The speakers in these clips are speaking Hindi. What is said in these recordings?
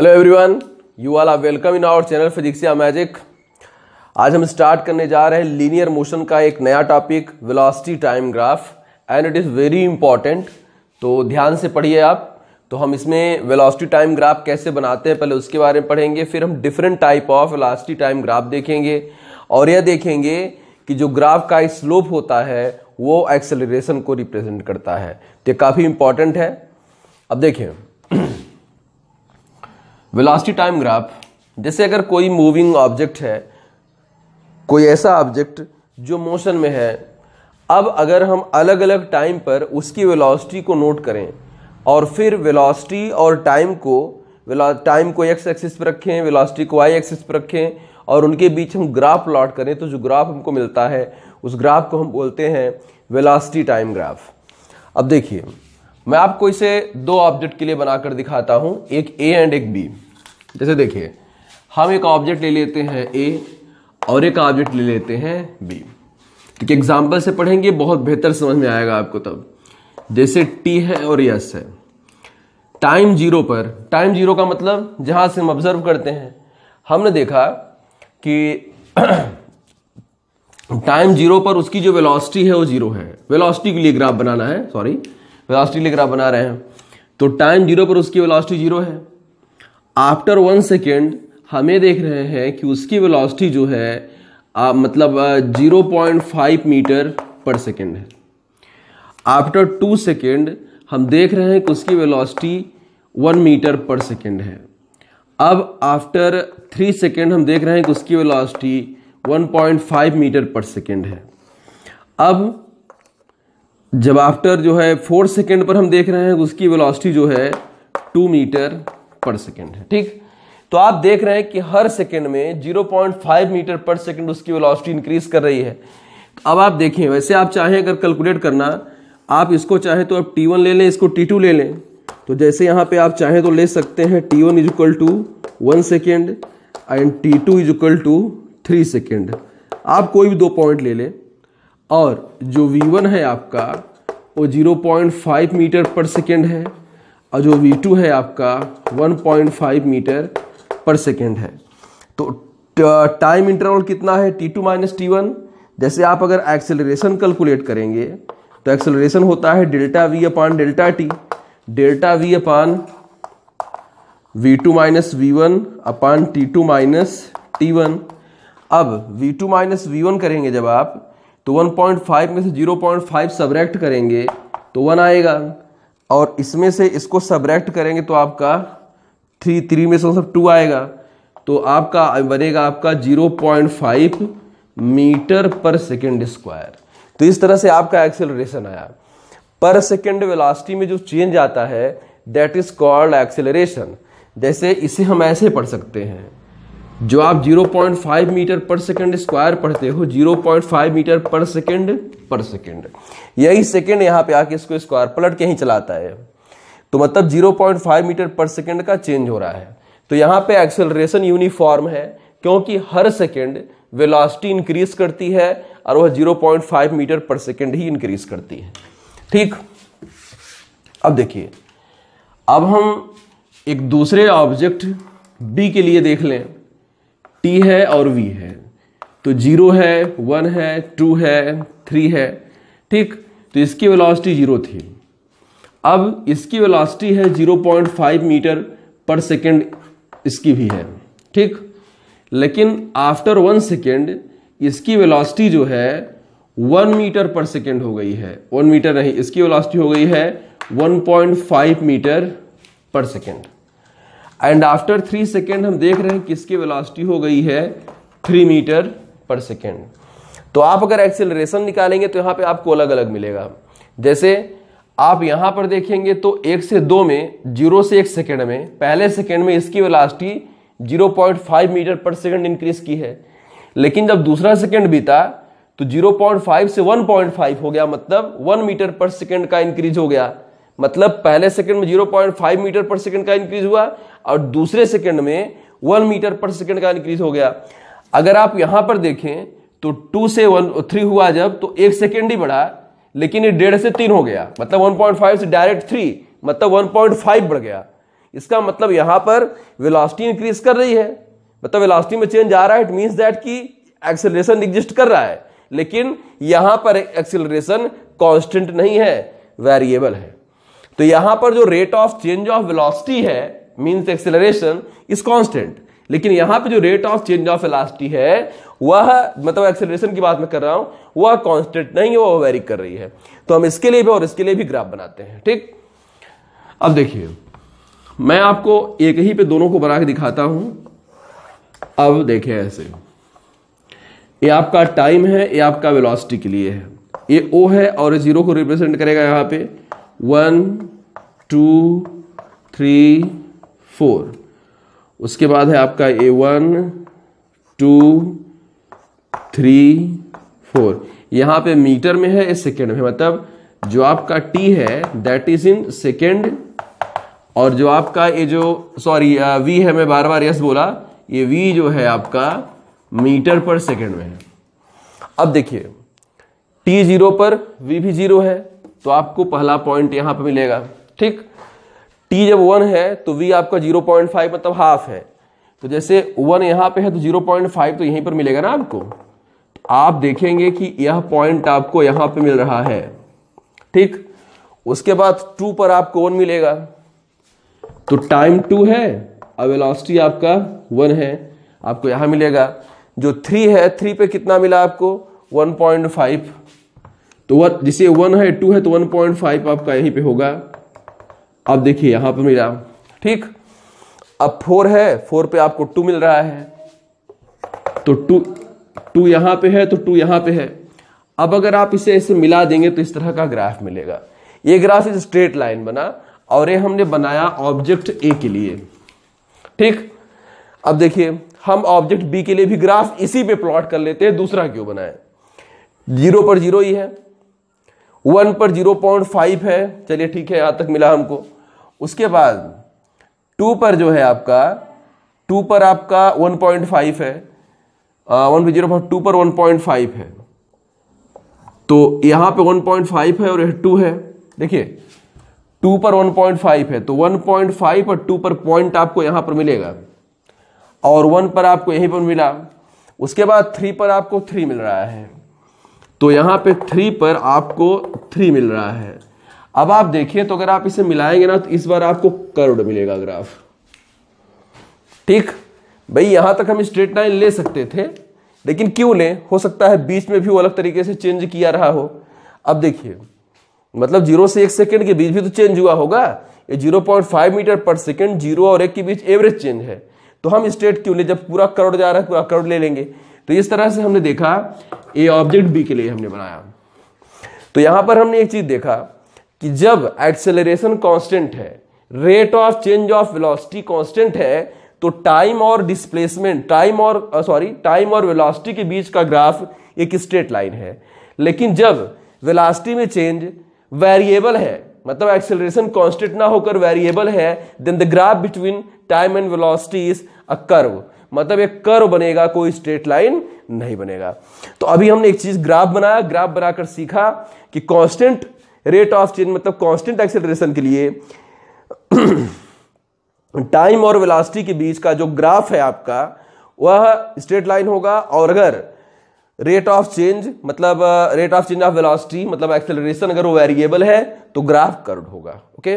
hello everyone you all are welcome in our channel physics या मैजिक आज हम स्टार्ट करने जा रहे हैं लीनियर मोशन का एक नया topic velocity time graph and it is very important तो ध्यान से पढ़िए आप तो हम इसमें वेलोसिटी टाइम ग्राफ कैसे बनाते हैं पहले उसके बारे में पढ़ेंगे फिर हम different type of velocity time graph देखेंगे और यह देखेंगे कि जो ग्राफ का स्लोप होता है वो एक्सेलरेशन को रिप्रेजेंट करता है तो काफ़ी इंपॉर्टेंट है अब देखें वेलोसिटी टाइम ग्राफ जैसे अगर कोई मूविंग ऑब्जेक्ट है कोई ऐसा ऑब्जेक्ट जो मोशन में है अब अगर हम अलग अलग टाइम पर उसकी वेलोसिटी को नोट करें और फिर वेलोसिटी और टाइम को टाइम को एक्स एक्सिस पर रखें वेलोसिटी को वाई एक्सिस पर रखें और उनके बीच हम ग्राफ प्लॉट करें तो जो ग्राफ हमको मिलता है उस ग्राफ को हम बोलते हैं वेलोसिटी टाइम ग्राफ अब देखिए मैं आपको इसे दो ऑब्जेक्ट के लिए बनाकर दिखाता हूँ एक ए एंड एक बी जैसे देखिए हम एक ऑब्जेक्ट ले लेते हैं ए और एक ऑब्जेक्ट ले लेते हैं बी है एग्जाम्पल से पढ़ेंगे बहुत बेहतर समझ में आएगा आपको तब जैसे टी है और यस है टाइम जीरो पर टाइम जीरो का मतलब जहां से हम ऑब्जर्व करते हैं हमने देखा कि टाइम जीरो पर उसकी जो वेलोसिटी है वो जीरो है वेलोसिटी के लिए ग्राफ बनाना है सॉरी वेलोसिटी के लिए ग्राफ बना रहे हैं तो टाइम जीरो पर उसकी वेलोसिटी जीरो है आफ्टर वन सेकेंड हमें देख रहे हैं कि उसकी वेलोसिटी जो है आ, मतलब zero point five metre per second है आफ्टर टू सेकेंड हम देख रहे हैं कि उसकी velocity one metre per second है अब आफ्टर थ्री सेकेंड हम देख रहे हैं कि उसकी वेलोसिटी 1.5 मीटर पर सेकेंड है अब जब आफ्टर जो है फोर सेकेंड पर हम देख रहे हैं उसकी वेलोसिटी जो है टू मीटर पर सेकेंड है ठीक तो आप देख रहे हैं कि हर सेकेंड में 0.5 मीटर पर सेकेंड उसकी वेलोसिटी इंक्रीज कर रही है अब आप देखें वैसे आप चाहें अगर कैलकुलेट करना आप इसको चाहें तो आप T1 ले लें इसको T2 ले लें तो जैसे यहाँ पे आप चाहें तो ले सकते हैं T1 one is equal to one second and T2 two is equal to three second आप कोई भी दो पॉइंट ले लें और जो V1 है आपका वो 0.5 मीटर पर सेकेंड है और जो V2 है आपका 1.5 मीटर पर सेकेंड है तो टाइम इंटरवल कितना है T2 टू माइनस टी जैसे आप अगर एक्सेलरेशन कैलकुलेट करेंगे तो एक्सेलरेशन होता है delta V upon delta T delta V upon V two minus we one upon T two minus T one अब V two minus we one करेंगे जब आप तो 1.5 में से 0.5 पॉइंट करेंगे तो 1 आएगा और इसमें से इसको सब्रैक्ट करेंगे तो आपका थ्री थ्री में से सब मतलब टू आएगा तो आपका बनेगा आपका zero point five metre per second square तो इस तरह से आपका एक्सेलरेशन आया पर सेकेंड वेलासिटी में जो चेंज आता है दैट इज कॉल्ड एक्सेलरेशन जैसे इसे हम ऐसे पढ़ सकते हैं जो आप 0.5 मीटर पर सेकंड स्क्वायर पढ़ते हो 0.5 मीटर पर सेकंड पर सेकंड यही सेकंड यहाँ पे आके इसको स्क्वायर पलट के ही चलाता है तो मतलब 0.5 मीटर पर सेकंड का चेंज हो रहा है तो यहाँ पे एक्सेलरेशन यूनिफॉर्म है क्योंकि हर सेकंड वेलोसिटी इंक्रीज करती है और वह 0.5 मीटर पर सेकंड ही इंक्रीज करती है ठीक अब देखिए अब हम एक दूसरे ऑब्जेक्ट बी के लिए देख लें टी है और वी है तो जीरो है वन है टू है थ्री है ठीक तो इसकी वेलोसिटी जीरो थी अब इसकी वेलोसिटी है zero point five metre per second इसकी भी है ठीक लेकिन आफ्टर वन सेकेंड इसकी वेलोसिटी जो है वन मीटर पर सेकेंड हो गई है वन मीटर नहीं इसकी वेलोसिटी हो गई है one point five metre per second and after three second हम देख रहे हैं किसकी वेलोसिटी हो गई है थ्री मीटर पर सेकेंड तो आप अगर एक्सेलरेशन निकालेंगे तो यहाँ पे आपको अलग अलग मिलेगा जैसे आप यहाँ पर देखेंगे तो एक से दो में जीरो से एक सेकेंड में पहले सेकेंड में इसकी velocity five metre per second increase की है लेकिन जब दूसरा सेकेंड बीता तो जीरो पॉइंट फाइव से वन पॉइंट फाइव हो गया मतलब वन मीटर पर सेकेंड का इंक्रीज हो गया मतलब पहले सेकंड में 0.5 मीटर पर सेकंड का इंक्रीज हुआ और दूसरे सेकंड में वन मीटर पर सेकंड का इंक्रीज हो गया अगर आप यहां पर देखें तो टू से वन थ्री हुआ जब तो एक सेकेंड ही बढ़ा लेकिन ये डेढ़ से तीन हो गया मतलब 1.5 से डायरेक्ट थ्री मतलब 1.5 बढ़ गया इसका मतलब यहां पर वेलोसिटी इंक्रीज कर रही है मतलब वेलोसिटी में चेंज आ रहा है इट मीन्स दैट कि एक्सेलरेशन एग्जिस्ट कर रहा है लेकिन यहां पर एक्सेलरेशन कांस्टेंट नहीं है वेरिएबल है तो यहां पर जो rate of change of velocity है मींस एक्सेलरेशन इज कांस्टेंट लेकिन यहां पे जो rate of change of velocity है वह मतलब एक्सेलरेशन की बात मैं कर रहा हूं वह कांस्टेंट नहीं है वह वेरी कर रही है तो हम इसके लिए भी और इसके लिए भी ग्राफ बनाते हैं ठीक अब देखिए मैं आपको एक ही पे दोनों को बना के दिखाता हूं अब देखे ऐसे ये आपका टाइम है ये आपका वेलोसिटी के लिए है ये ओ है और जीरो को रिप्रेजेंट करेगा यहां पे वन टू थ्री फोर उसके बाद है आपका A one two three four यहाँ पे मीटर में है सेकेंड में मतलब जो आपका टी है दैट इज इन सेकेंड और जो आपका ये जो सॉरी वी है मैं बार बार यस बोला ये वी जो है आपका मीटर पर सेकेंड में है अब देखिए टी जीरो पर वी भी जीरो है तो आपको पहला पॉइंट यहां पर मिलेगा ठीक टी जब वन है तो वी आपका जीरो पॉइंट फाइव मतलब हाफ है तो जैसे वन यहाँ पे है तो जीरो पॉइंट फाइव तो यहीं पर मिलेगा ना आपको आप देखेंगे कि यह पॉइंट आपको यहाँ पे मिल रहा है ठीक उसके बाद टू पर आपको वन मिलेगा तो टाइम टू है और वेलोसिटी आपका वन है आपको यहाँ मिलेगा जो थ्री है थ्री पे कितना मिला आपको वन पॉइंट फाइव तो वन जिसे वन है टू है तो वन पॉइंट फाइव आपका यहीं पे होगा अब देखिए यहां पर मिला ठीक अब फोर है फोर पे आपको टू मिल रहा है तो टू टू यहां पे है तो टू यहां पे है अब अगर आप इसे ऐसे मिला देंगे तो इस तरह का ग्राफ मिलेगा ये ग्राफ इस स्ट्रेट लाइन बना और ये हमने बनाया ऑब्जेक्ट ए के लिए ठीक अब देखिए हम ऑब्जेक्ट बी के लिए भी ग्राफ इसी पे प्लॉट कर लेते हैं दूसरा क्यों बनाए जीरो पर जीरो ही है वन पर जीरो पॉइंट फाइव है चलिए ठीक है यहां तक मिला हमको उसके बाद टू पर जो है आपका टू पर आपका वन पॉइंट फाइव है वन जीरो टू पर वन पॉइंट फाइव है तो यहां पे वन पॉइंट फाइव है और यह टू है देखिए टू पर वन पॉइंट फाइव है तो वन पॉइंट फाइव और टू पर पॉइंट आपको यहां पर मिलेगा और वन पर आपको यहीं पर मिला उसके बाद थ्री पर आपको थ्री मिल रहा है तो यहां पे थ्री पर आपको थ्री मिल रहा है अब आप देखें तो अगर आप इसे मिलाएंगे ना तो इस बार आपको करोड़ मिलेगा ग्राफ ठीक भाई यहां तक हम स्ट्रेट लाइन ले सकते थे लेकिन क्यों ले हो सकता है बीच में भी वो अलग तरीके से चेंज किया रहा हो अब देखिए मतलब जीरो से एक सेकेंड के बीच भी तो चेंज हुआ होगा ये zero point five metre per second zero और एक के बीच एवरेज चेंज है तो हम स्ट्रेट क्यों ले जब पूरा करोड़ जा रहा है पूरा करोड़ ले लेंगे तो इस तरह से हमने देखा ए ऑब्जेक्ट बी के लिए हमने बनाया तो यहां पर हमने एक चीज देखा कि जब एक्सेलरेशन कांस्टेंट है rate of change of velocity constant है तो टाइम और डिस्प्लेसमेंट टाइम और सॉरी uh, टाइम और वेलोसिटी के बीच का ग्राफ एक स्ट्रेट लाइन है लेकिन जब वेलोसिटी में चेंज वेरिएबल है मतलब एक्सेलरेशन कांस्टेंट ना होकर वेरिएबल है then the graph between time and velocity is a curve मतलब एक कर्व बनेगा कोई स्ट्रेट लाइन नहीं बनेगा तो अभी हमने एक चीज ग्राफ बनाया ग्राफ बनाकर सीखा कि कांस्टेंट रेट ऑफ चेंज मतलब कांस्टेंट एक्सेलरेशन के लिए टाइम और वेलोसिटी के बीच का जो ग्राफ है आपका वह स्ट्रेट लाइन होगा और अगर रेट ऑफ चेंज मतलब rate of change of velocity मतलब एक्सेलरेशन अगर वो वेरिएबल है तो ग्राफ कर्व होगा ओके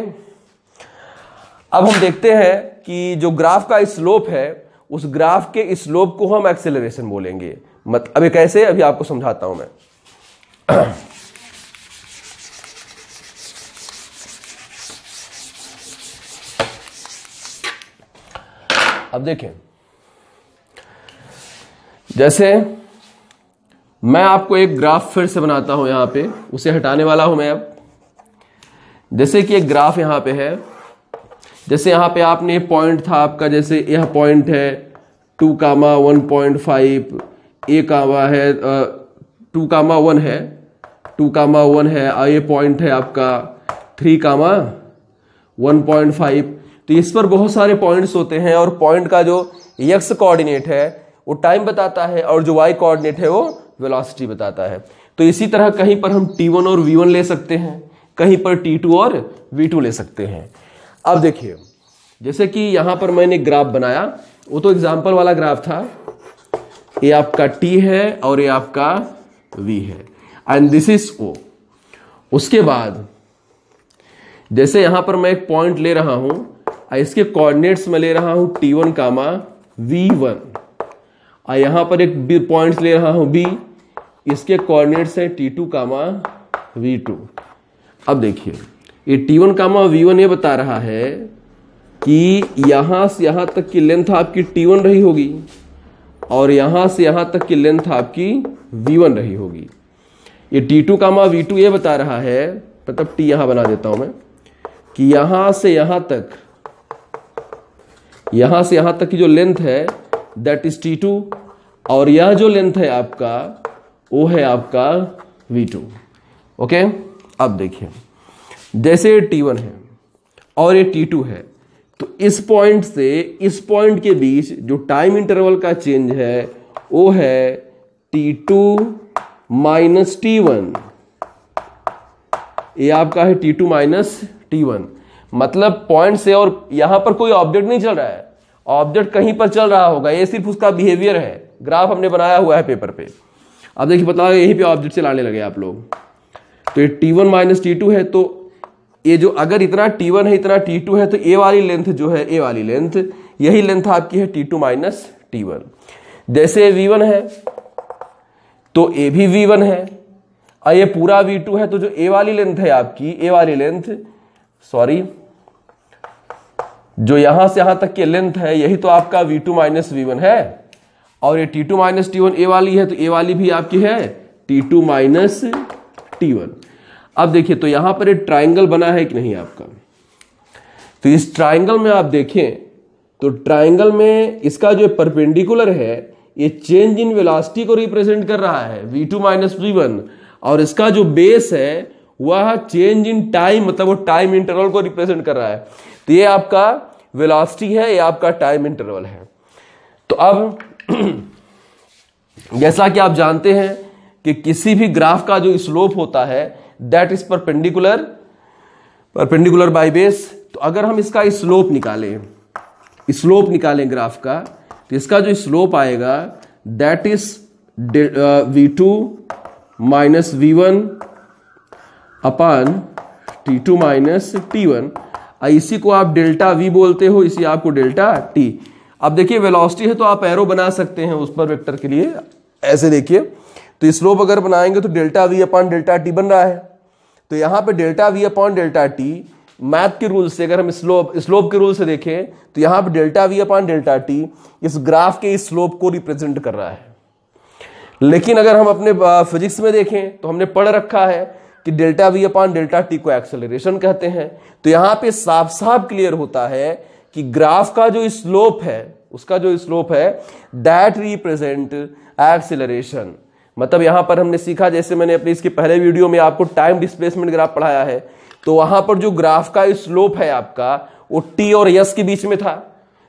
अब हम देखते हैं कि जो ग्राफ का स्लोप है उस ग्राफ के स्लोप को हम एक्सेलरेशन बोलेंगे मत अभी कैसे अभी आपको समझाता हूं मैं अब देखें जैसे मैं आपको एक ग्राफ फिर से बनाता हूं यहां पे उसे हटाने वाला हूं मैं अब जैसे कि एक ग्राफ यहां पे है जैसे यहां पे आपने पॉइंट था आपका जैसे यह पॉइंट है two comma one point five A comma है टू कामा वन है टू कामा वन है ये पॉइंट है आपका three comma one point five तो इस पर बहुत सारे पॉइंट्स होते हैं और पॉइंट का जो यक्स कोऑर्डिनेट है वो टाइम बताता है और जो वाई कोऑर्डिनेट है वो वेलोसिटी बताता है तो इसी तरह कहीं पर हम वन और वन ले सकते हैं कहीं पर टू और टू ले सकते हैं अब देखिए जैसे कि यहां पर मैंने ग्राफ बनाया वो तो एग्जाम्पल वाला ग्राफ था ये आपका टी है और ये आपका वी है एंड दिस इज ओ उसके बाद जैसे यहां पर मैं एक पॉइंट ले रहा हूं इसके कोऑर्डिनेट्स मैं ले रहा हूं t one comma v one और यहां पर एक पॉइंट्स ले रहा हूं बी इसके कोऑर्डिनेट्स हैं t two comma v two अब देखिए ये t one comma v one ये बता रहा है कि यहां से यहां तक की लेंथ आपकी टी वन रही होगी और यहां से यहां तक की लेंथ आपकी वी वन रही होगी ये t two comma v two ये बता रहा है मतलब टी यहां बना देता हूं मैं कि यहां से यहां तक यहां से यहां तक की जो लेंथ है दैट इज टी टू और यह जो लेंथ है आपका वो है आपका वी टू ओके अब देखिए जैसे टी वन है और ये टी टू है तो इस पॉइंट से इस पॉइंट के बीच जो टाइम इंटरवल का चेंज है वो है t two minus T one ये आपका है t two minus T one मतलब पॉइंट से और यहां पर कोई ऑब्जेक्ट नहीं चल रहा है ऑब्जेक्ट कहीं पर चल रहा होगा ये सिर्फ उसका बिहेवियर है ग्राफ हमने बनाया हुआ है पेपर पे अब देखिए बता यहीं पे ऑब्जेक्ट चलाने लगे आप लोग तो ये t one minus t two है तो ये जो अगर इतना टी वन है इतना टी टू है तो ए वाली लेंथ जो है ए वाली लेंथ यही लेंथ आपकी है t two minus T one जैसे वी वन है तो ए भी वी वन है और ये पूरा वी टू है तो जो ए वाली लेंथ है आपकी ए वाली लेंथ सॉरी जो यहां से यहां तक की लेंथ है यही तो आपका v two minus we one है और ये t two minus T one A वाली है तो ए वाली भी आपकी है t two minus T one अब देखिए तो यहां पर एक ट्राइंगल बना है कि नहीं आपका तो इस ट्राइंगल में आप देखें तो ट्राइंगल में इसका जो परपेंडिकुलर है ये चेंज इन वेलासिटी को रिप्रेजेंट कर रहा है v two minus we one और इसका जो बेस है वह चेंज इन टाइम मतलब वो टाइम इंटरवल को रिप्रेजेंट कर रहा है तो ये आपका वेलोसिटी है ये आपका टाइम इंटरवल है तो अब जैसा कि आप जानते हैं कि किसी भी ग्राफ का जो स्लोप होता है that is perpendicular perpendicular by base तो अगर हम इसका स्लोप निकालें स्लोप निकालें ग्राफ का तो इसका जो स्लोप आएगा that is v two minus we one upon T two minus T one इसी को आप डेल्टा वी बोलते हो इसी आपको डेल्टा टी अब देखिए वेलोसिटी है तो आप एरो बना सकते हैं उस पर वेक्टर के लिए ऐसे देखिए तो स्लोप अगर बनाएंगे तो delta v upon delta t बन रहा है तो यहाँ पे delta v upon delta t math के रूल से अगर हम स्लोप स्लोप के रूल से देखें तो यहां पे delta v upon delta t इस ग्राफ के इस स्लोप को रिप्रेजेंट कर रहा है लेकिन अगर हम अपने फिजिक्स में देखें तो हमने पढ़ रखा है कि delta v upon delta t को एक्सेलरेशन कहते हैं तो यहां पे साफ साफ क्लियर होता है कि ग्राफ का जो स्लोप है उसका जो स्लोप है दैट रिप्रेजेंट एक्सेलरेशन मतलब यहां पर हमने सीखा जैसे मैंने अपने इसके पहले वीडियो में आपको टाइम डिस्प्लेसमेंट ग्राफ पढ़ाया है तो वहां पर जो ग्राफ का स्लोप है आपका वो टी और यस के बीच में था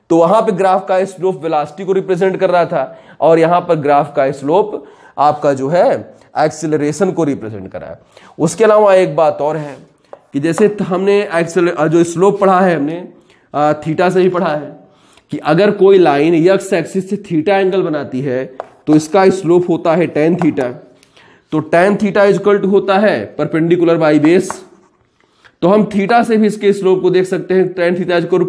तो वहां पे ग्राफ का स्लोप वेलासिटी को रिप्रेजेंट कर रहा था और यहां पर ग्राफ का स्लोप आपका जो है एक्सेलरेशन को रिप्रेजेंट करा है उसके अलावा एक बात और है कि जैसे हमने एक्सेल जो स्लोप पढ़ा है हमने थीटा से ही पढ़ा है कि अगर कोई लाइन यक्स एक्सिस से थीटा एंगल बनाती है तो इसका स्लोप होता है टेन थीटा तो टेन थीटा इजक्वल टू होता है परपेंडिकुलर बाई बेस तो हम थीटा से भी इसके स्लोप को देख सकते हैं tan theta is equal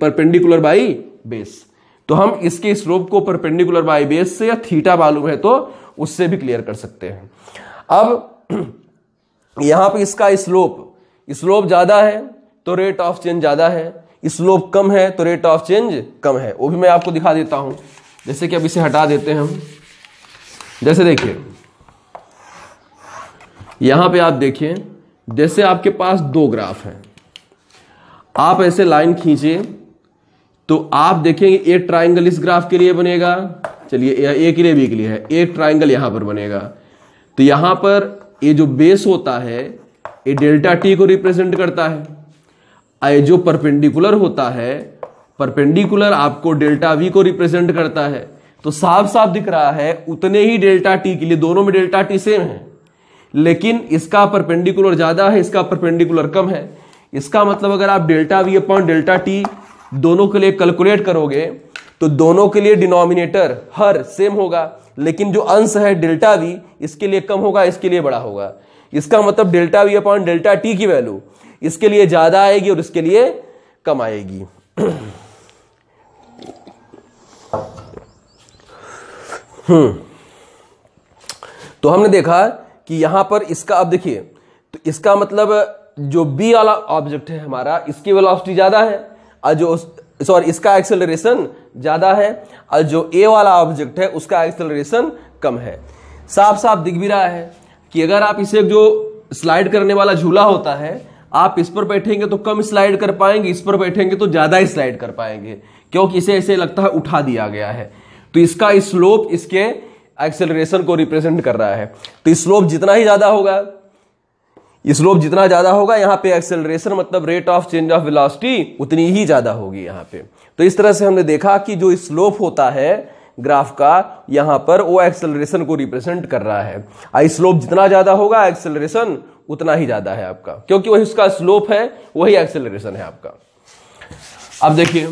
perpendicular by base तो हम इसके स्लोप को परपेंडिकुलर बाई बेस से या थीटा मालूम है तो उससे भी क्लियर कर सकते हैं अब यहां पे इसका स्लोप स्लोप ज़्यादा है तो रेट ऑफ चेंज ज़्यादा है स्लोप कम है तो रेट ऑफ चेंज कम है वो भी मैं आपको दिखा देता हूं जैसे कि अब इसे हटा देते हैं हम जैसे देखिए यहां पे आप देखिए जैसे आपके पास दो ग्राफ हैं आप ऐसे लाइन खींचिए तो आप देखेंगे ए ट्राइंगल इस ग्राफ के लिए बनेगा चलिए ए के लिए बी के लिए है ए ट्राइंगल यहां पर बनेगा तो यहां पर ये जो बेस होता है ये डेल्टा टी को रिप्रेजेंट करता है ये जो परपेंडिकुलर होता है परपेंडिकुलर आपको डेल्टा वी को रिप्रेजेंट करता है तो साफ साफ दिख रहा है उतने ही डेल्टा टी के लिए दोनों में डेल्टा टी सेम है लेकिन इसका परपेंडिकुलर ज्यादा है इसका परपेंडिकुलर कम है इसका मतलब अगर आप delta v upon delta t दोनों के लिए कैलकुलेट करोगे तो दोनों के लिए डिनोमिनेटर हर सेम होगा लेकिन जो अंश है डेल्टा वी इसके लिए कम होगा इसके लिए बड़ा होगा इसका मतलब delta v upon delta t की वैल्यू इसके लिए ज़्यादा आएगी और इसके लिए कम आएगी हम्म तो हमने देखा कि यहां पर इसका अब देखिए तो इसका मतलब जो बी वाला ऑब्जेक्ट है हमारा इसकी वेलोसिटी ज़्यादा है और जो सॉरी इसका एक्सेलरेशन ज़्यादा है और जो ए वाला ऑब्जेक्ट है उसका एक्सेलरेशन कम है साफ साफ दिख भी रहा है कि अगर आप इसे जो स्लाइड करने वाला झूला होता है आप इस पर बैठेंगे तो कम स्लाइड कर पाएंगे इस पर बैठेंगे तो ज़्यादा स्लाइड कर पाएंगे क्योंकि इसे ऐसे लगता है उठा दिया गया है तो इसका स्लोप इस इसके एक्सेलरेशन को रिप्रेजेंट कर रहा है तो स्लोप जितना ही ज़्यादा होगा स्लोप जितना ज़्यादा होगा यहाँ पे एक्सेलरेशन मतलब rate of change of velocity उतनी ही ज़्यादा होगी यहाँ पे तो इस तरह से हमने देखा कि जो स्लोप होता है ग्राफ का यहाँ पर वो एक्सेलरेशन को रिप्रेजेंट कर रहा है आई स्लोप जितना ज़्यादा होगा एक्सेलरेशन उतना ही ज़्यादा है आपका क्योंकि वही उसका स्लोप है वही एक्सेलरेशन है आपका अब देखिए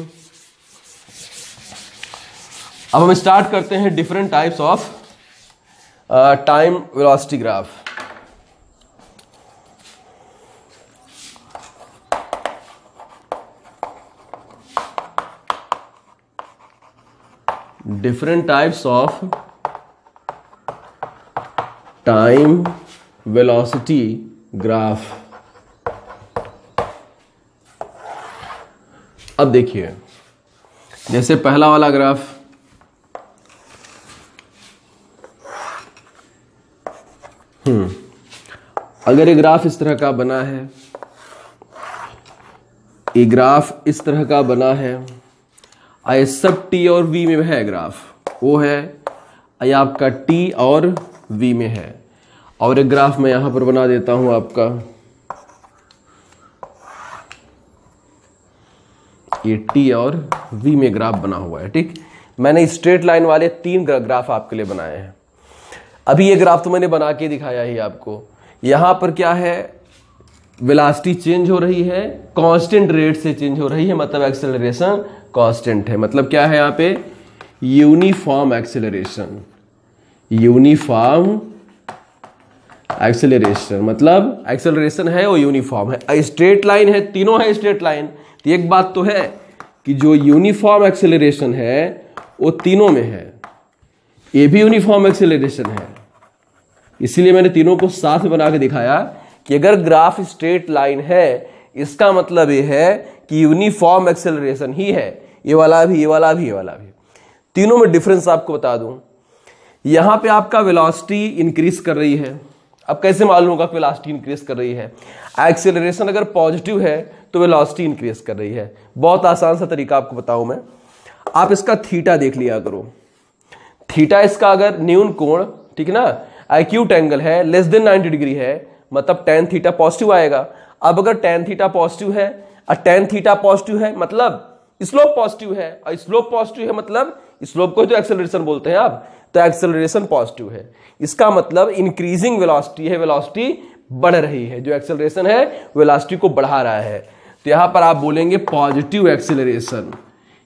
अब हम स्टार्ट करते हैं different types of time velocity graph different types of time velocity graph अब देखिए जैसे पहला वाला ग्राफ हम्म अगर ये ग्राफ इस तरह का बना है ये ग्राफ इस तरह का बना है आई सब टी और वी में है ग्राफ वो है आई आपका टी और वी में है और एक ग्राफ मैं यहां पर बना देता हूं आपका ये टी और वी में ग्राफ बना हुआ है ठीक मैंने स्ट्रेट लाइन वाले तीन ग्राफ आपके लिए बनाए हैं अभी ये ग्राफ तो मैंने बना के दिखाया ही आपको यहां पर क्या है वेलासिटी चेंज हो रही है कांस्टेंट रेट से चेंज हो रही है मतलब एक्सेलरेशन कांस्टेंट है मतलब क्या है यहां पे यूनिफॉर्म एक्सेलरेशन यूनिफॉर्म एक्सेलरेशन मतलब एक्सेलरेशन है वो यूनिफॉर्म है स्ट्रेट लाइन है तीनों है स्ट्रेट लाइन तो एक बात तो है कि जो यूनिफॉर्म एक्सेलरेशन है वो तीनों में है ये भी यूनिफॉर्म एक्सेलरेशन है इसीलिए मैंने तीनों को साथ बना के दिखाया कि अगर ग्राफ स्ट्रेट लाइन है इसका मतलब ये है कि यूनिफॉर्म एक्सेलरेशन ही है ये वाला भी ये वाला भी ये वाला भी तीनों में डिफरेंस आपको बता दूं यहां पे आपका वेलोसिटी इंक्रीज कर रही है अब कैसे मालूम होगा वेलोसिटी इंक्रीज कर रही है एक्सेलरेशन अगर पॉजिटिव है तो वेलोसिटी इंक्रीज कर रही है बहुत आसान सा तरीका आपको बताऊं मैं आप इसका थीटा देख लिया करो थीटा इसका अगर न्यून कोण ठीक है ना एक्यूट एंगल है लेस देन 90 डिग्री है मतलब टेन थीटा पॉजिटिव आएगा अब अगर टेन थीटा पॉजिटिव है और टेन थीटा पॉजिटिव है मतलब स्लोप पॉजिटिव है और स्लोप पॉजिटिव है मतलब स्लोप को ही तो एक्सेलरेशन बोलते हैं आप तो एक्सेलरेशन पॉजिटिव है इसका मतलब इंक्रीजिंग वेलोसिटी है वेलोसिटी बढ़ रही है जो एक्सेलरेशन है वेलोसिटी को बढ़ा रहा है तो यहां पर आप बोलेंगे पॉजिटिव एक्सेलरेशन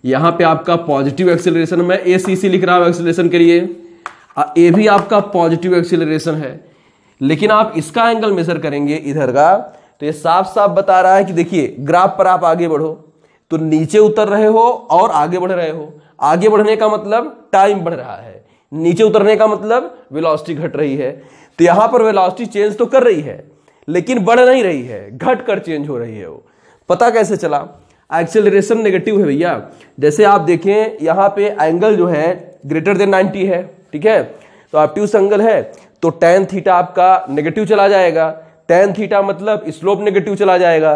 यहां पे आपका पॉजिटिव एक्सेलरेशन मैं ए सी सी लिख रहा हूं एक्सेलरेशन के लिए ए भी आपका पॉजिटिव एक्सेलरेशन है लेकिन आप इसका एंगल मेजर करेंगे इधर का तो ये साफ साफ बता रहा है कि देखिए ग्राफ पर आप आगे बढ़ो तो नीचे उतर रहे हो और आगे बढ़ रहे हो आगे बढ़ने का मतलब टाइम बढ़ रहा है नीचे उतरने का मतलब वेलोसिटी घट रही है तो यहां पर वेलोसिटी चेंज तो कर रही है लेकिन बढ़ नहीं रही है घट कर चेंज हो रही है वो पता कैसे चला एक्सेलरेशन नेगेटिव है भैया जैसे आप देखें यहां पे एंगल जो है ग्रेटर देन 90 है ठीक है तो आप ट्यूस एंगल है तो टेन थीटा आपका नेगेटिव चला जाएगा टेन थीटा मतलब स्लोप नेगेटिव चला जाएगा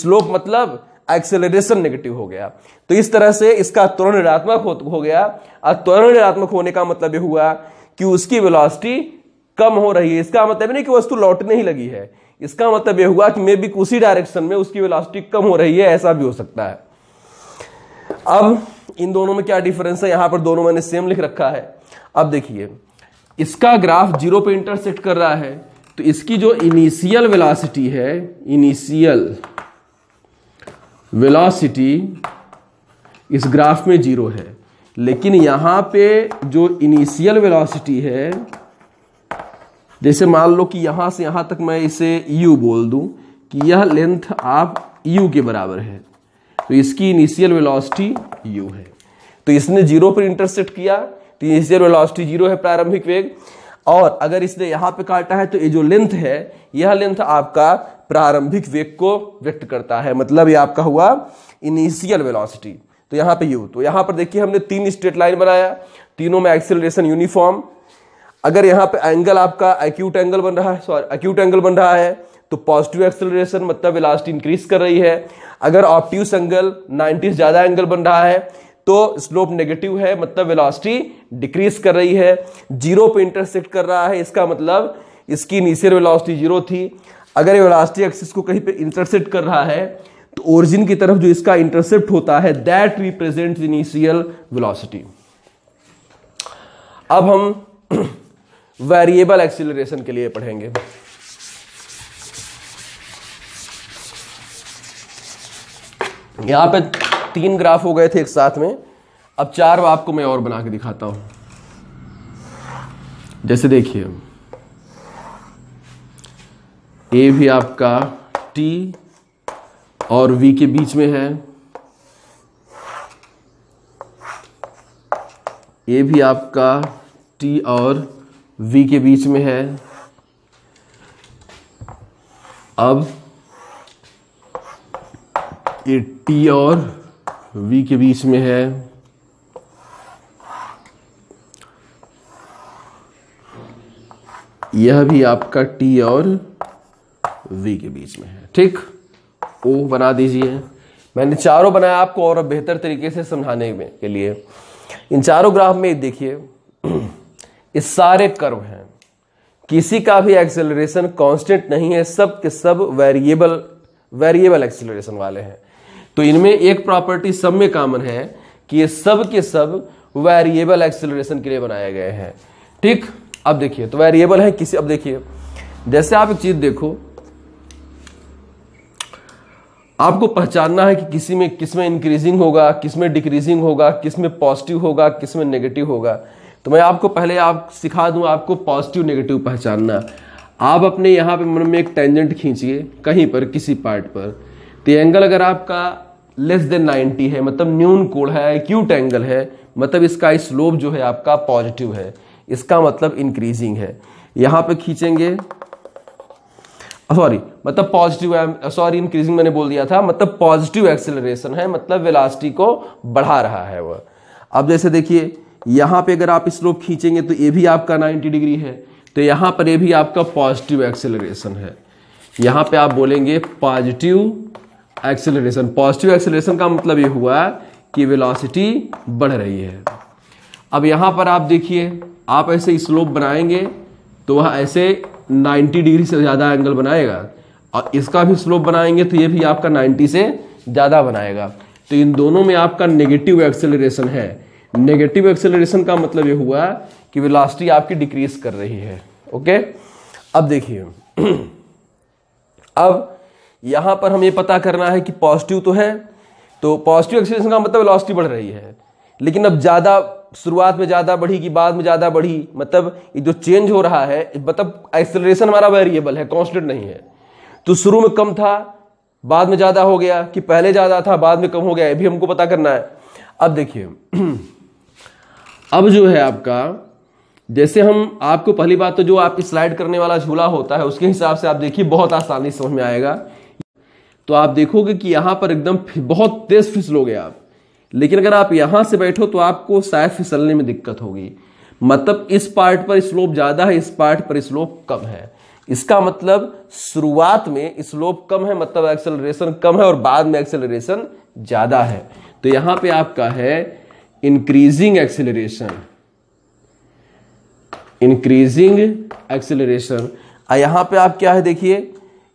स्लोप मतलब एक्सेलरेशन नेगेटिव हो गया तो इस तरह से इसका त्वरण ऋणात्मक हो, हो गया और त्वरण ऋणात्मक होने का मतलब यह हुआ कि उसकी वेलोसिटी कम हो रही है इसका मतलब नहीं कि वस्तु लौटने ही लगी है इसका मतलब यह हुआ कि मे बी उसी डायरेक्शन में उसकी वेलोसिटी कम हो रही है ऐसा भी हो सकता है अब इन दोनों में क्या डिफरेंस है यहां पर दोनों मैंने सेम लिख रखा है अब देखिए इसका ग्राफ जीरो पे इंटरसेक्ट कर रहा है तो इसकी जो इनिशियल वेलोसिटी है इनिशियल वेलोसिटी इस ग्राफ में जीरो है लेकिन यहां पे जो इनिशियल वेलोसिटी है जैसे मान लो कि यहां से यहां तक मैं इसे u बोल दूं कि यह लेंथ आप u के बराबर है तो इसकी इनिशियल वेलोसिटी u है तो इसने जीरो पर इंटरसेप्ट किया तो इनिशियल वेलोसिटी जीरो है प्रारंभिक वेग और अगर इसने यहां पे काटा है तो ये जो लेंथ है यह लेंथ आपका प्रारंभिक वेग को व्यक्त करता है मतलब ये आपका हुआ इनिशियल वेलोसिटी तो यहां पे यू तो यहां पर देखिए हमने तीन स्ट्रेट लाइन बनाया तीनों में एक्सेलरेशन यूनिफॉर्म अगर यहां पे एंगल आपका एक्यूट एंगल बन रहा है सॉरी एक्यूट एंगल बन रहा है तो पॉजिटिव एक्सेलरेशन मतलब वेलासिटी इंक्रीज कर रही है अगर ऑप्टिव एंगल 90 ज़्यादा एंगल बन रहा है तो स्लोप नेगेटिव है मतलब वेलासिटी डिक्रीज कर रही है जीरो पे इंटरसेक्ट कर रहा है इसका मतलब इसकी इनिशियल वेलोसिटी जीरो थी अगर ये वेलोसिटी एक्सिस को कहीं पे इंटरसेप्ट कर रहा है तो ओरिजिन की तरफ जो इसका इंटरसेप्ट होता है दैट रिप्रेजेंट इनिशियल वेलोसिटी अब हम वेरिएबल एक्सिलरेशन के लिए पढ़ेंगे यहां पे तीन ग्राफ हो गए थे एक साथ में अब चार आपको मैं और बना के दिखाता हूं जैसे देखिए ए भी आपका टी और वी के बीच में है ए भी आपका टी और वी के बीच में है अब ये टी और वी के बीच में है यह भी आपका टी और वी के बीच में है ठीक ओ बना दीजिए मैंने चारों बनाया आपको और बेहतर तरीके से समझाने में के लिए इन चारों ग्राफ में देखिए इस सारे कर्व हैं किसी का भी एक्सेलरेशन कांस्टेंट नहीं है सब के सब वेरिएबल वेरिएबल एक्सेलरेशन वाले हैं तो इनमें एक प्रॉपर्टी सब में कॉमन है कि ये सब के सब वेरिएबल एक्सेलरेशन के लिए बनाए गए हैं ठीक अब देखिए तो वेरिएबल है किसी अब देखिए जैसे आप एक चीज़ देखो आपको पहचानना है कि किसी में किस में इंक्रीजिंग होगा किस में डिक्रीजिंग होगा किस में पॉजिटिव होगा किस में नेगेटिव होगा तो मैं आपको पहले आप सिखा दूं आपको पॉजिटिव नेगेटिव पहचानना आप अपने यहाँ पे मन में एक टेंजेंट खींचिए कहीं पर किसी पार्ट पर तो एंगल अगर आपका लेस देन नाइन्टी है मतलब न्यून कोण है एक्यूट एंगल है मतलब इसका स्लोप जो है आपका पॉजिटिव है इसका मतलब इंक्रीजिंग है यहाँ पे खींचेंगे सॉरी मतलब पॉजिटिव सॉरी इंक्रीजिंग मैंने बोल दिया था मतलब पॉजिटिव एक्सेलरेशन है मतलब वेलासिटी को बढ़ा रहा है वह अब जैसे देखिए यहां पे अगर आप स्लोप खींचेंगे तो ये भी आपका 90 डिग्री है तो यहां पर ये भी आपका पॉजिटिव एक्सेलरेशन है यहां पे आप बोलेंगे पॉजिटिव एक्सेलरेशन पॉजिटिव एक्सेलरेशन का मतलब ये हुआ कि वेलोसिटी बढ़ रही है अब यहां पर आप देखिए आप ऐसे स्लोप बनाएंगे तो वह ऐसे 90 डिग्री से ज़्यादा एंगल बनाएगा और इसका भी स्लोप बनाएंगे तो ये भी आपका 90 से ज़्यादा बनाएगा तो इन दोनों में आपका नेगेटिव एक्सेलरेशन है नेगेटिव एक्सेलरेशन का मतलब ये हुआ कि वेलोसिटी आपकी डिक्रीज कर रही है ओके अब देखिए अब यहाँ पर हमें पता करना है कि पॉजिटिव तो है तो पॉजिटिव एक्सेलरेशन का मतलब वेलोसिटी बढ़ रही है लेकिन अब ज़्यादा शुरुआत में ज़्यादा बढ़ी कि बाद में ज़्यादा बढ़ी मतलब ये जो चेंज हो रहा है मतलब एक्सेलरेशन हमारा वेरिएबल है कॉन्स्टेंट नहीं है तो शुरू में कम था बाद में ज़्यादा हो गया कि पहले ज़्यादा था बाद में कम हो गया ये भी हमको पता करना है अब देखिए अब जो है आपका जैसे हम आपको पहली बात तो जो आप स्लाइड करने वाला झूला होता है उसके हिसाब से आप देखिए बहुत आसानी समझ में आएगा तो आप देखोगे कि यहाँ पर एकदम बहुत तेज फिसलोगे आप लेकिन अगर आप यहां से बैठो तो आपको साय फिसलने में दिक्कत होगी मतलब इस पार्ट पर स्लोप ज़्यादा है इस पार्ट पर स्लोप कम है इसका मतलब शुरुआत में स्लोप कम है मतलब एक्सेलरेशन कम है और बाद में एक्सेलरेशन ज़्यादा है तो यहां पे आपका है इंक्रीजिंग एक्सेलरेशन इंक्रीजिंग एक्सेलरेशन यहां पे आप क्या है देखिए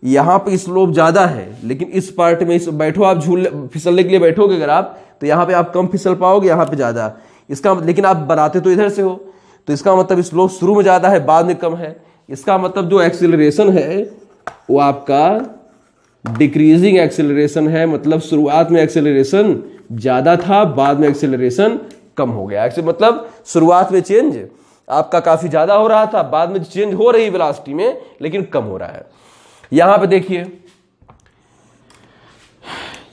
यहाँ पे स्लोप ज़्यादा है लेकिन इस पार्ट में इस बैठो आप झूल फिसलने के लिए बैठोगे अगर आप तो यहाँ पे आप कम फिसल पाओगे यहाँ पे ज़्यादा इसका लेकिन आप बनाते तो इधर से हो तो इसका मतलब स्लोप शुरू में ज़्यादा है बाद में कम है इसका मतलब जो एक्सिलरेशन है वो आपका डिक्रीजिंग एक्सिलरेशन है मतलब शुरुआत में एक्सेलरेशन ज़्यादा था बाद में एक्सेलरेशन कम हो गया मतलब शुरुआत में चेंज आपका काफ़ी ज़्यादा हो रहा था बाद में चेंज हो रही है वेलासिटी में लेकिन कम हो रहा है यहां पे देखिए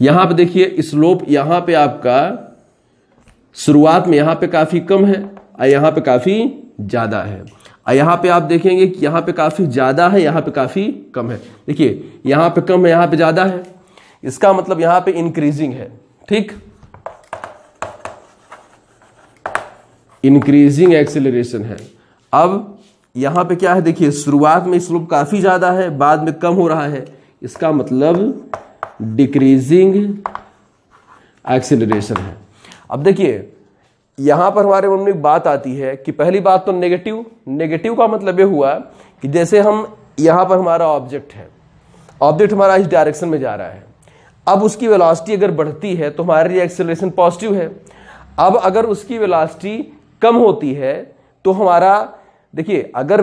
यहां पे देखिए स्लोप यहां पे आपका शुरुआत में यहां पे काफी कम है और यहां पे काफी ज्यादा है और यहां पे आप देखेंगे कि यहां पे काफ़ी ज़्यादा है यहां पे काफ़ी कम है देखिए यहां पे कम है यहां पे ज़्यादा है इसका मतलब यहां पे इंक्रीजिंग है ठीक इंक्रीजिंग एक्सेलरेशन है अब यहां पे क्या है देखिए शुरुआत में स्लोप काफ़ी ज़्यादा है बाद में कम हो रहा है इसका मतलब डिक्रीजिंग एक्सीलरेशन है अब देखिए यहां पर हमारे मन में एक बात आती है कि पहली बात तो नेगेटिव नेगेटिव का मतलब ये हुआ कि जैसे हम यहां पर हमारा ऑब्जेक्ट है ऑब्जेक्ट हमारा इस डायरेक्शन में जा रहा है अब उसकी वेलोसिटी अगर बढ़ती है तो हमारे लिए एक्सेलरेशन पॉजिटिव है अब अगर उसकी वेलोसिटी कम होती है तो हमारा देखिए अगर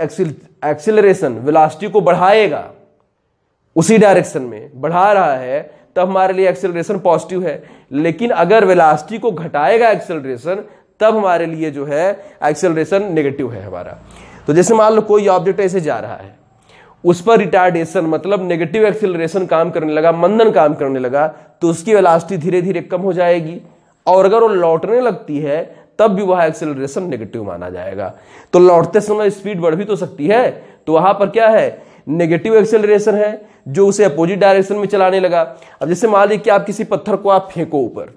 एक्सिलरेशन वेलासिटी को बढ़ाएगा उसी डायरेक्शन में बढ़ा रहा है तब हमारे लिए एक्सिलरेशन पॉजिटिव है लेकिन अगर वेलासिटी को घटाएगा एक्सिलरेशन तब हमारे लिए जो है एक्सेलरेशन नेगेटिव है हमारा तो जैसे मान लो कोई ऑब्जेक्ट ऐसे जा रहा है उस पर रिटार्डेशन मतलब नेगेटिव एक्सेलरेशन काम करने लगा मंदन काम करने लगा तो उसकी वेलासिटी धीरे धीरे कम हो जाएगी और अगर वो लौटने लगती है तब भी वह एक्सेलरेशन नेगेटिव माना जाएगा तो लौटते समय स्पीड बढ़ भी तो सकती है तो वहां पर क्या है नेगेटिव एक्सेलरेशन है जो उसे अपोजिट डायरेक्शन में चलाने लगा अब जैसे मान लीजिए कि आप किसी पत्थर को आप फेंको ऊपर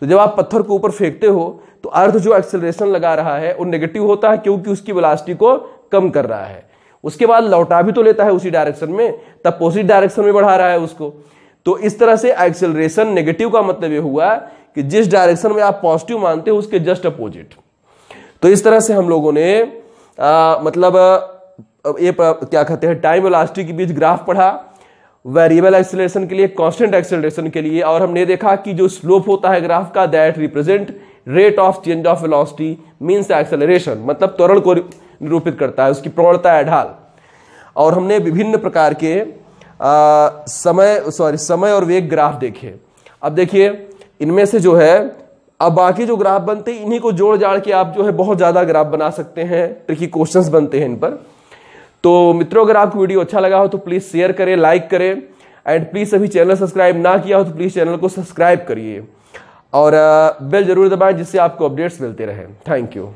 तो जब आप पत्थर को ऊपर फेंकते हो तो अर्थ जो एक्सेलरेशन लगा रहा है वो नेगेटिव होता है क्योंकि उसकी वेलोसिटी को कम कर रहा है उसके बाद लौटा भी तो लेता है उसी डायरेक्शन में तब पॉजिटिव डायरेक्शन में बढ़ा रहा है उसको तो इस तरह से एक्सेलरेशन नेगेटिव का मतलब ये हुआ कि जिस डायरेक्शन में आप पॉजिटिव मानते हो उसके जस्ट अपोजिट तो इस तरह से हम लोगों ने आ, मतलब ये क्या कहते हैं टाइम इलास्टिक के बीच ग्राफ पढ़ा वेरिएबल एक्सेलरेशन के लिए कांस्टेंट एक्सेलरेशन के लिए और हमने देखा कि जो स्लोप होता है ग्राफ का that represent rate of change of velocity means acceleration मतलब त्वरण को निरूपित करता है उसकी प्रवणता है ढाल और हमने विभिन्न प्रकार के समय सॉरी समय और वेग ग्राफ देखिए अब देखिए इनमें से जो है अब बाकी जो ग्राफ बनते हैं इन्हीं को जोड़ जाड़ के आप जो है बहुत ज़्यादा ग्राफ बना सकते हैं ट्रिकी क्वेश्चंस बनते हैं इन पर तो मित्रों अगर आपको वीडियो अच्छा लगा हो तो प्लीज़ शेयर करें लाइक करें एंड प्लीज़ अभी चैनल सब्सक्राइब ना किया हो तो प्लीज़ चैनल को सब्सक्राइब करिए और बेल जरूर दबाएं जिससे आपको अपडेट्स मिलते रहे थैंक यू